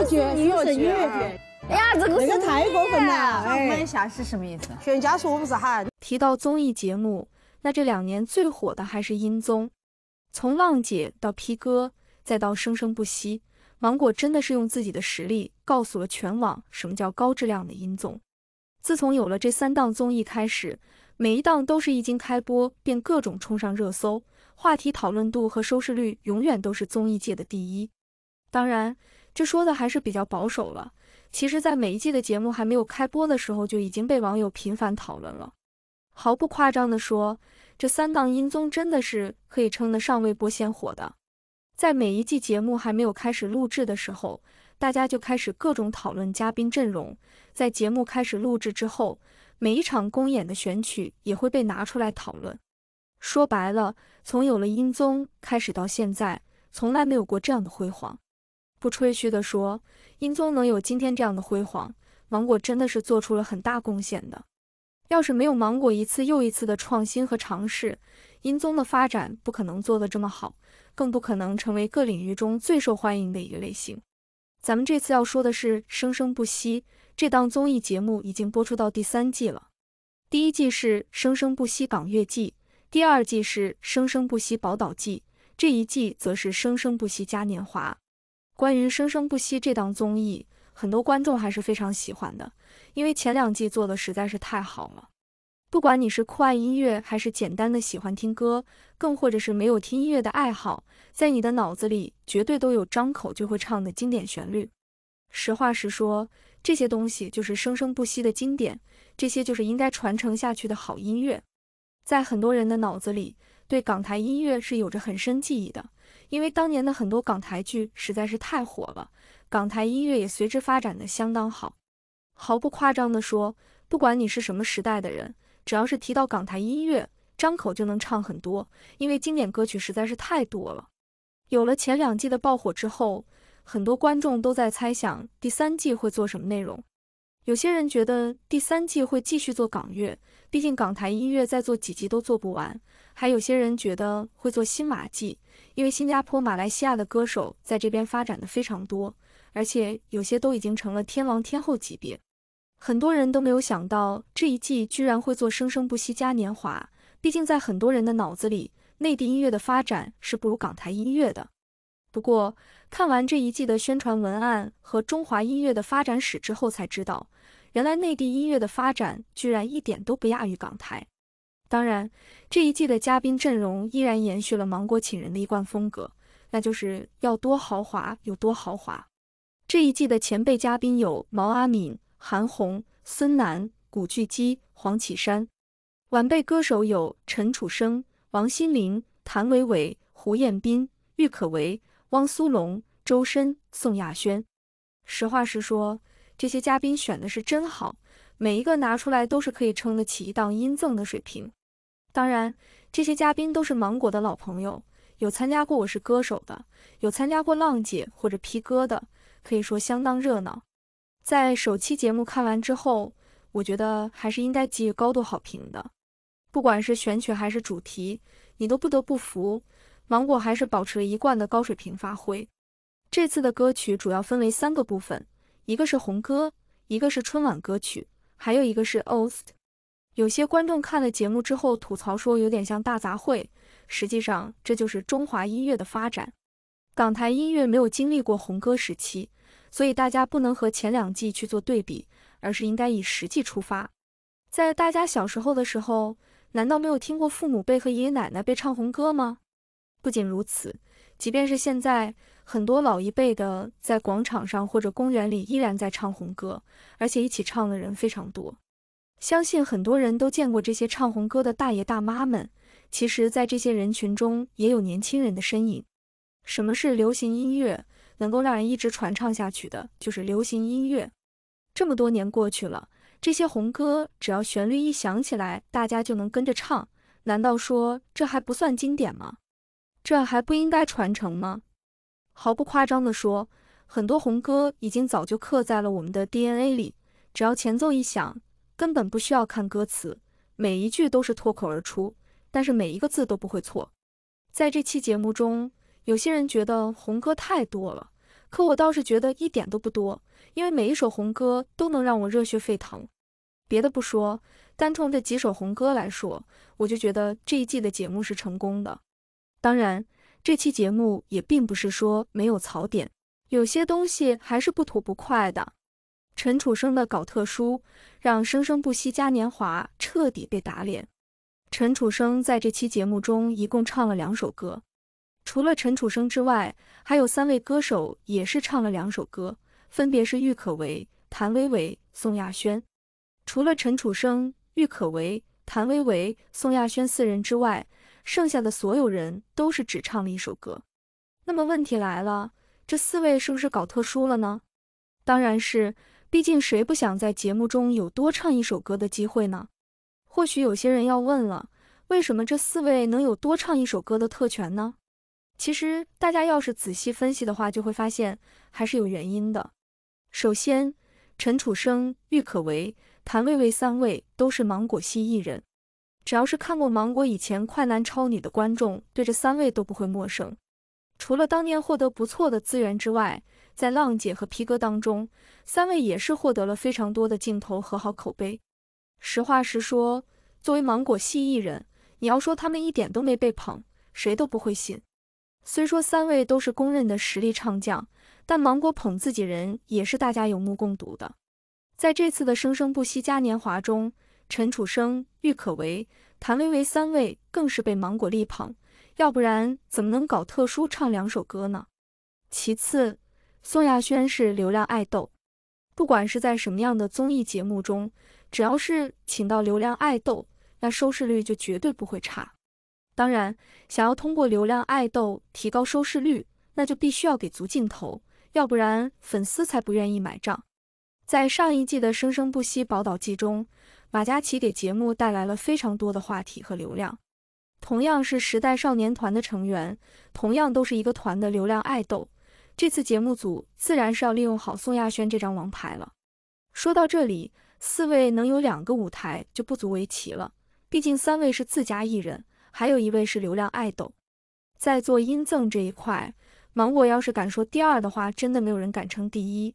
音乐卷，音乐卷，哎呀，这个这个太过分了！买下是什么意思？全家说我们是喊。提到综艺节目，那这两年最火的还是音综。从浪姐到 P 哥，再到生生不息，芒果真的是用自己的实力告诉了全网什么叫高质量的音综。自从有了这三档综艺开始，每一档都是一经开播便各种冲上热搜，话题讨论度和收视率永远都是综艺界的第一。当然。这说的还是比较保守了。其实，在每一季的节目还没有开播的时候，就已经被网友频繁讨论了。毫不夸张地说，这三档音综真的是可以称得上未播先火的。在每一季节目还没有开始录制的时候，大家就开始各种讨论嘉宾阵容；在节目开始录制之后，每一场公演的选曲也会被拿出来讨论。说白了，从有了音综开始到现在，从来没有过这样的辉煌。不吹嘘的说，英宗能有今天这样的辉煌，芒果真的是做出了很大贡献的。要是没有芒果一次又一次的创新和尝试，英宗的发展不可能做得这么好，更不可能成为各领域中最受欢迎的一个类型。咱们这次要说的是《生生不息》这档综艺节目已经播出到第三季了，第一季是《生生不息港乐季》，第二季是《生生不息宝岛季》，这一季则是《生生不息嘉年华》。关于《生生不息》这档综艺，很多观众还是非常喜欢的，因为前两季做的实在是太好了。不管你是酷爱音乐，还是简单的喜欢听歌，更或者是没有听音乐的爱好，在你的脑子里绝对都有张口就会唱的经典旋律。实话实说，这些东西就是生生不息的经典，这些就是应该传承下去的好音乐。在很多人的脑子里，对港台音乐是有着很深记忆的。因为当年的很多港台剧实在是太火了，港台音乐也随之发展的相当好。毫不夸张地说，不管你是什么时代的人，只要是提到港台音乐，张口就能唱很多，因为经典歌曲实在是太多了。有了前两季的爆火之后，很多观众都在猜想第三季会做什么内容。有些人觉得第三季会继续做港乐，毕竟港台音乐再做几集都做不完。还有些人觉得会做新马季，因为新加坡、马来西亚的歌手在这边发展的非常多，而且有些都已经成了天王天后级别。很多人都没有想到这一季居然会做生生不息嘉年华，毕竟在很多人的脑子里，内地音乐的发展是不如港台音乐的。不过看完这一季的宣传文案和中华音乐的发展史之后，才知道原来内地音乐的发展居然一点都不亚于港台。当然，这一季的嘉宾阵容依然延续了芒果请人的一贯风格，那就是要多豪华有多豪华。这一季的前辈嘉宾有毛阿敏、韩红、孙楠、古巨基、黄绮珊；晚辈歌手有陈楚生、王心凌、谭维维、胡彦斌、郁可唯。汪苏泷、周深、宋亚轩，实话实说，这些嘉宾选的是真好，每一个拿出来都是可以撑得起一档音赠的水平。当然，这些嘉宾都是芒果的老朋友，有参加过《我是歌手》的，有参加过《浪姐》或者《披哥》的，可以说相当热闹。在首期节目看完之后，我觉得还是应该给予高度好评的。不管是选曲还是主题，你都不得不服。芒果还是保持了一贯的高水平发挥。这次的歌曲主要分为三个部分，一个是红歌，一个是春晚歌曲，还有一个是 OST。有些观众看了节目之后吐槽说有点像大杂烩。实际上，这就是中华音乐的发展。港台音乐没有经历过红歌时期，所以大家不能和前两季去做对比，而是应该以实际出发。在大家小时候的时候，难道没有听过父母辈和爷爷奶奶辈唱红歌吗？不仅如此，即便是现在很多老一辈的在广场上或者公园里，依然在唱红歌，而且一起唱的人非常多。相信很多人都见过这些唱红歌的大爷大妈们。其实，在这些人群中也有年轻人的身影。什么是流行音乐？能够让人一直传唱下去的就是流行音乐。这么多年过去了，这些红歌只要旋律一响起来，大家就能跟着唱。难道说这还不算经典吗？这还不应该传承吗？毫不夸张地说，很多红歌已经早就刻在了我们的 DNA 里。只要前奏一响，根本不需要看歌词，每一句都是脱口而出，但是每一个字都不会错。在这期节目中，有些人觉得红歌太多了，可我倒是觉得一点都不多，因为每一首红歌都能让我热血沸腾。别的不说，单从这几首红歌来说，我就觉得这一季的节目是成功的。当然，这期节目也并不是说没有槽点，有些东西还是不吐不快的。陈楚生的搞特殊，让生生不息嘉年华彻底被打脸。陈楚生在这期节目中一共唱了两首歌，除了陈楚生之外，还有三位歌手也是唱了两首歌，分别是郁可唯、谭维维、宋亚轩。除了陈楚生、郁可唯、谭维维、宋亚轩四人之外。剩下的所有人都是只唱了一首歌，那么问题来了，这四位是不是搞特殊了呢？当然是，毕竟谁不想在节目中有多唱一首歌的机会呢？或许有些人要问了，为什么这四位能有多唱一首歌的特权呢？其实大家要是仔细分析的话，就会发现还是有原因的。首先，陈楚生、郁可唯、谭维维三位都是芒果系艺人。只要是看过芒果以前《快男》《超女》的观众，对这三位都不会陌生。除了当年获得不错的资源之外，在浪姐和皮哥当中，三位也是获得了非常多的镜头和好口碑。实话实说，作为芒果系艺人，你要说他们一点都没被捧，谁都不会信。虽说三位都是公认的实力唱将，但芒果捧自己人也是大家有目共睹的。在这次的生生不息嘉年华中，陈楚生、郁可唯、谭维维三位更是被芒果力捧，要不然怎么能搞特殊唱两首歌呢？其次，宋亚轩是流量爱豆，不管是在什么样的综艺节目中，只要是请到流量爱豆，那收视率就绝对不会差。当然，想要通过流量爱豆提高收视率，那就必须要给足镜头，要不然粉丝才不愿意买账。在上一季的《生生不息·宝岛季》中。马嘉祺给节目带来了非常多的话题和流量。同样是时代少年团的成员，同样都是一个团的流量爱豆，这次节目组自然是要利用好宋亚轩这张王牌了。说到这里，四位能有两个舞台就不足为奇了，毕竟三位是自家艺人，还有一位是流量爱豆。在做音赠这一块，芒果要是敢说第二的话，真的没有人敢称第一。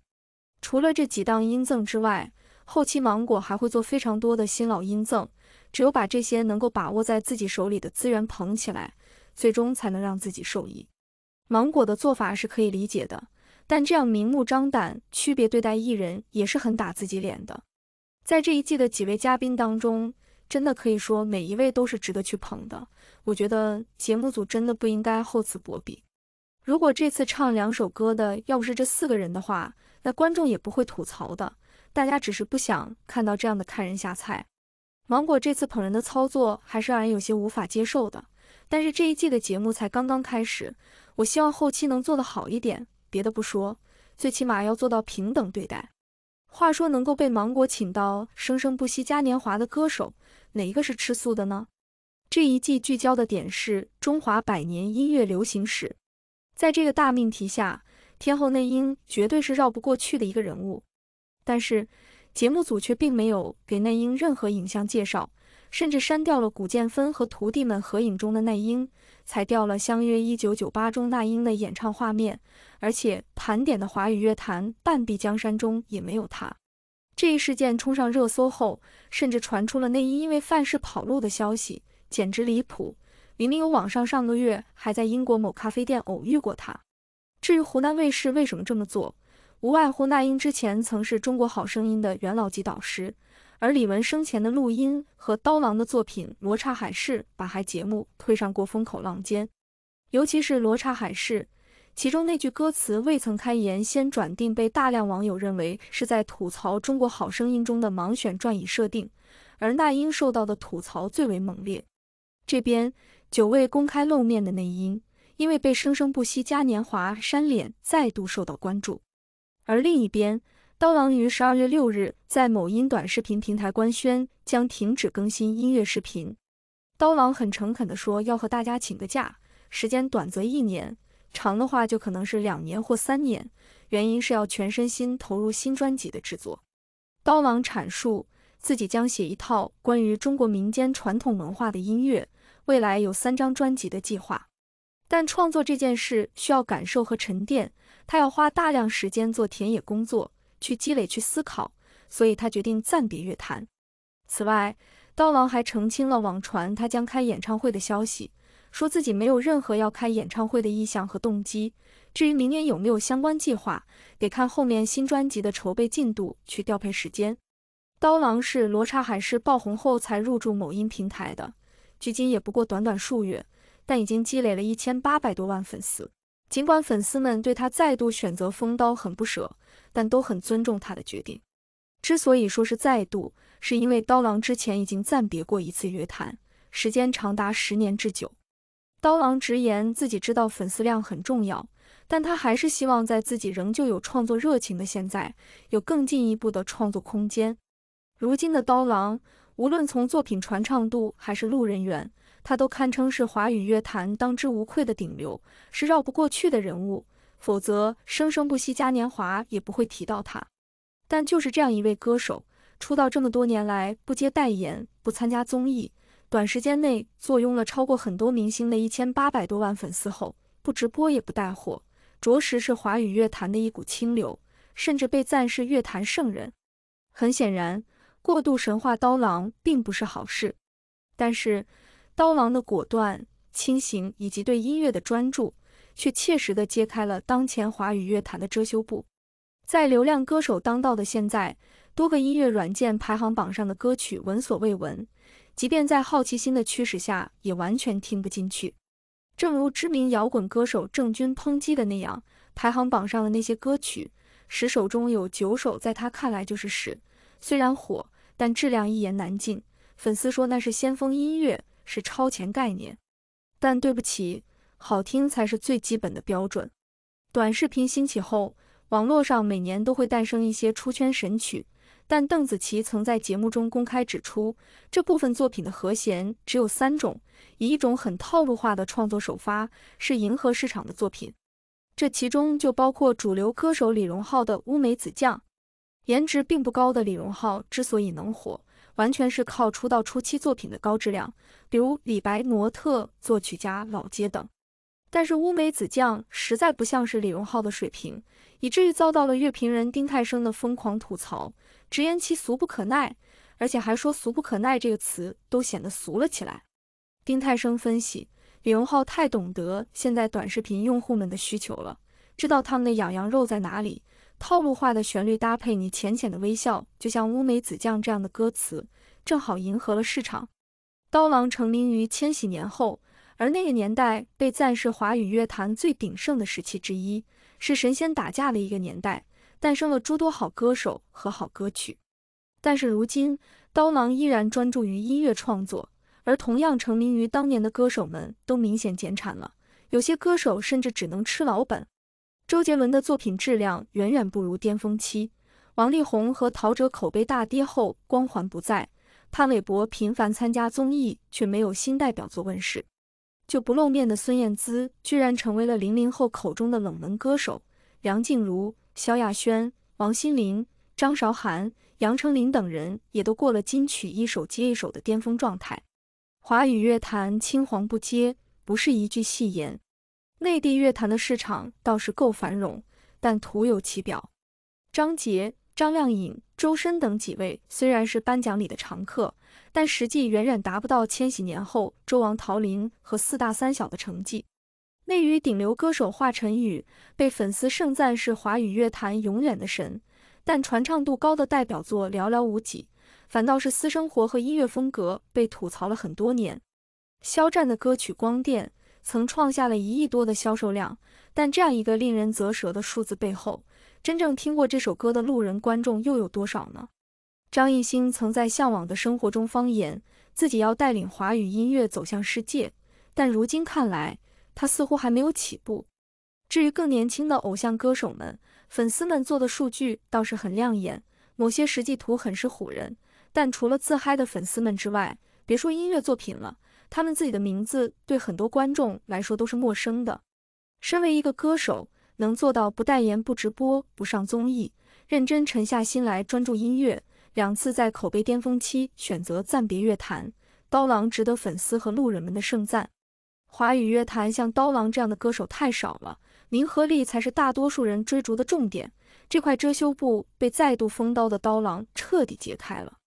除了这几档音赠之外，后期芒果还会做非常多的新老阴赠，只有把这些能够把握在自己手里的资源捧起来，最终才能让自己受益。芒果的做法是可以理解的，但这样明目张胆区别对待艺人也是很打自己脸的。在这一季的几位嘉宾当中，真的可以说每一位都是值得去捧的。我觉得节目组真的不应该厚此薄彼。如果这次唱两首歌的要不是这四个人的话，那观众也不会吐槽的。大家只是不想看到这样的看人下菜。芒果这次捧人的操作还是让人有些无法接受的。但是这一季的节目才刚刚开始，我希望后期能做得好一点。别的不说，最起码要做到平等对待。话说，能够被芒果请到《生生不息嘉年华》的歌手，哪一个是吃素的呢？这一季聚焦的点是中华百年音乐流行史，在这个大命题下，天后内音绝对是绕不过去的一个人物。但是，节目组却并没有给奈英任何影像介绍，甚至删掉了古建芬和徒弟们合影中的奈英，裁掉了《相约一九九八》中那英的演唱画面，而且盘点的华语乐坛半壁江山中也没有他。这一事件冲上热搜后，甚至传出了奈英因为犯事跑路的消息，简直离谱。明明有网上上个月还在英国某咖啡店偶遇过他。至于湖南卫视为什么这么做？无外乎那英之前曾是中国好声音的元老级导师，而李玟生前的录音和刀郎的作品《罗刹海市》把还节目推上过风口浪尖，尤其是《罗刹海市》其中那句歌词未曾开言先转定”被大量网友认为是在吐槽中国好声音中的盲选转椅设定，而那英受到的吐槽最为猛烈。这边久未公开露面的那英因为被生生不息嘉年华删脸再度受到关注。而另一边，刀郎于十二月六日在某音短视频平台官宣将停止更新音乐视频。刀郎很诚恳地说，要和大家请个假，时间短则一年，长的话就可能是两年或三年。原因是要全身心投入新专辑的制作。刀郎阐述自己将写一套关于中国民间传统文化的音乐，未来有三张专辑的计划。但创作这件事需要感受和沉淀，他要花大量时间做田野工作，去积累，去思考，所以他决定暂别乐坛。此外，刀郎还澄清了网传他将开演唱会的消息，说自己没有任何要开演唱会的意向和动机。至于明年有没有相关计划，得看后面新专辑的筹备进度去调配时间。刀郎是《罗刹海市》爆红后才入驻某音平台的，距今也不过短短数月。但已经积累了一千八百多万粉丝。尽管粉丝们对他再度选择封刀很不舍，但都很尊重他的决定。之所以说是再度，是因为刀郎之前已经暂别过一次约坛，时间长达十年之久。刀郎直言自己知道粉丝量很重要，但他还是希望在自己仍旧有创作热情的现在，有更进一步的创作空间。如今的刀郎，无论从作品传唱度还是路人缘。他都堪称是华语乐坛当之无愧的顶流，是绕不过去的人物，否则《生生不息嘉年华》也不会提到他。但就是这样一位歌手，出道这么多年来不接代言、不参加综艺，短时间内坐拥了超过很多明星的一千八百多万粉丝后，不直播也不带货，着实是华语乐坛的一股清流，甚至被赞是乐坛圣人。很显然，过度神话刀郎并不是好事，但是。刀郎的果断、清醒以及对音乐的专注，却切实地揭开了当前华语乐坛的遮羞布。在流量歌手当道的现在，多个音乐软件排行榜上的歌曲闻所未闻，即便在好奇心的驱使下，也完全听不进去。正如知名摇滚歌手郑钧抨击的那样，排行榜上的那些歌曲，十首中有九首在他看来就是屎，虽然火，但质量一言难尽。粉丝说那是先锋音乐。是超前概念，但对不起，好听才是最基本的标准。短视频兴起后，网络上每年都会诞生一些出圈神曲，但邓紫棋曾在节目中公开指出，这部分作品的和弦只有三种，以一种很套路化的创作首发，是迎合市场的作品。这其中就包括主流歌手李荣浩的《乌梅子酱》。颜值并不高的李荣浩之所以能火。完全是靠出道初期作品的高质量，比如李白、模特、作曲家老街等。但是乌梅子酱实在不像是李荣浩的水平，以至于遭到了乐评人丁太升的疯狂吐槽，直言其俗不可耐，而且还说“俗不可耐”这个词都显得俗了起来。丁太升分析，李荣浩太懂得现在短视频用户们的需求了，知道他们的痒痒肉在哪里。套路化的旋律搭配你浅浅的微笑，就像乌梅子酱这样的歌词，正好迎合了市场。刀郎成名于千禧年后，而那个年代被赞是华语乐坛最鼎盛的时期之一，是神仙打架的一个年代，诞生了诸多好歌手和好歌曲。但是如今，刀郎依然专注于音乐创作，而同样成名于当年的歌手们都明显减产了，有些歌手甚至只能吃老本。周杰伦的作品质量远远不如巅峰期，王力宏和陶喆口碑大跌后光环不在，潘玮柏频繁参加综艺却没有新代表作问世，就不露面的孙燕姿居然成为了零零后口中的冷门歌手，梁静茹、萧亚轩、王心凌、张韶涵、杨丞琳等人也都过了金曲一首接一首的巅峰状态，华语乐坛青黄不接不是一句戏言。内地乐坛的市场倒是够繁荣，但徒有其表。张杰、张靓颖、周深等几位虽然是颁奖礼的常客，但实际远远达不到千禧年后周王桃林和四大三小的成绩。内娱顶流歌手华晨宇被粉丝盛赞是华语乐坛永远的神，但传唱度高的代表作寥寥无几，反倒是私生活和音乐风格被吐槽了很多年。肖战的歌曲《光电》。曾创下了一亿多的销售量，但这样一个令人啧舌的数字背后，真正听过这首歌的路人观众又有多少呢？张艺兴曾在《向往的生活》中方言自己要带领华语音乐走向世界，但如今看来，他似乎还没有起步。至于更年轻的偶像歌手们，粉丝们做的数据倒是很亮眼，某些实际图很是唬人，但除了自嗨的粉丝们之外，别说音乐作品了。他们自己的名字对很多观众来说都是陌生的。身为一个歌手，能做到不代言、不直播、不上综艺，认真沉下心来专注音乐，两次在口碑巅峰期选择暂别乐坛，刀郎值得粉丝和路人们的盛赞。华语乐坛像刀郎这样的歌手太少了，名和利才是大多数人追逐的重点。这块遮羞布被再度封刀的刀郎彻底揭开了。